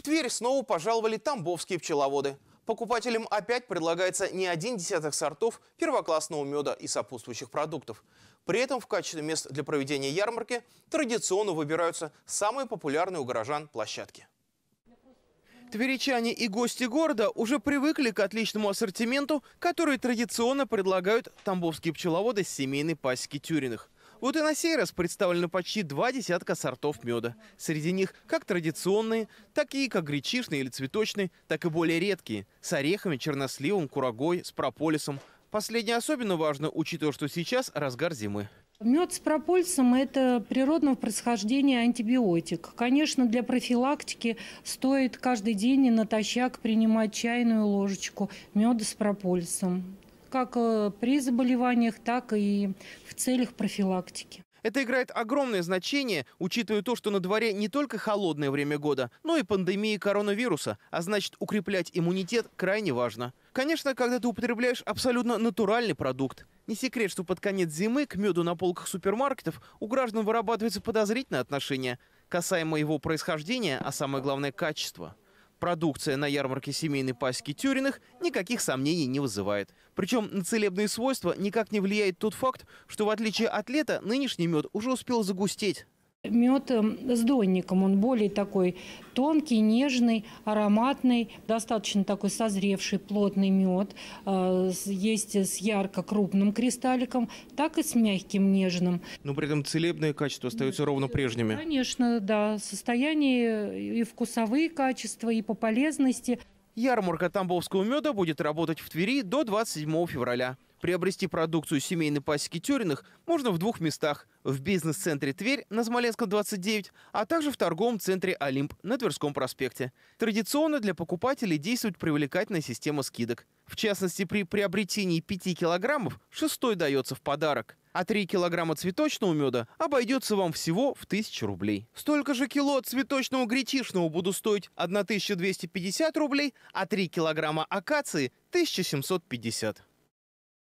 В Тверь снова пожаловали тамбовские пчеловоды. Покупателям опять предлагается не один десяток сортов первоклассного меда и сопутствующих продуктов. При этом в качестве мест для проведения ярмарки традиционно выбираются самые популярные у горожан площадки. Тверичане и гости города уже привыкли к отличному ассортименту, который традиционно предлагают тамбовские пчеловоды с семейной пасеки Тюриных. Вот и на сей раз представлено почти два десятка сортов меда. Среди них как традиционные, так и как гречишные или цветочные, так и более редкие. С орехами, черносливом, курагой, с прополисом. Последнее особенно важно, учитывая, что сейчас разгар зимы. Мед с прополисом – это природного происхождения антибиотик. Конечно, для профилактики стоит каждый день и натощак принимать чайную ложечку меда с прополисом как э, при заболеваниях, так и в целях профилактики. Это играет огромное значение, учитывая то, что на дворе не только холодное время года, но и пандемия коронавируса, а значит укреплять иммунитет крайне важно. Конечно, когда ты употребляешь абсолютно натуральный продукт. Не секрет, что под конец зимы к меду на полках супермаркетов у граждан вырабатывается подозрительное отношение касаемо его происхождения, а самое главное – качества. Продукция на ярмарке семейной пасеки Тюриных никаких сомнений не вызывает. Причем на целебные свойства никак не влияет тот факт, что в отличие от лета нынешний мед уже успел загустеть. Мед эм, с донником, он более такой тонкий, нежный, ароматный, достаточно такой созревший, плотный мед. Э, есть с ярко-крупным кристалликом, так и с мягким, нежным. Но при этом целебные качества остаются ровно прежними? Конечно, да. Состояние э, и вкусовые качества, и по полезности. Ярмарка тамбовского меда будет работать в Твери до 27 февраля. Приобрести продукцию семейной пасеки Тюриных можно в двух местах. В бизнес-центре «Тверь» на Смоленском 29, а также в торговом центре «Олимп» на Тверском проспекте. Традиционно для покупателей действует привлекательная система скидок. В частности, при приобретении 5 килограммов шестой дается в подарок. А 3 килограмма цветочного меда обойдется вам всего в 1000 рублей. Столько же кило цветочного гречишного будут стоить 1250 рублей, а 3 килограмма акации – 1750.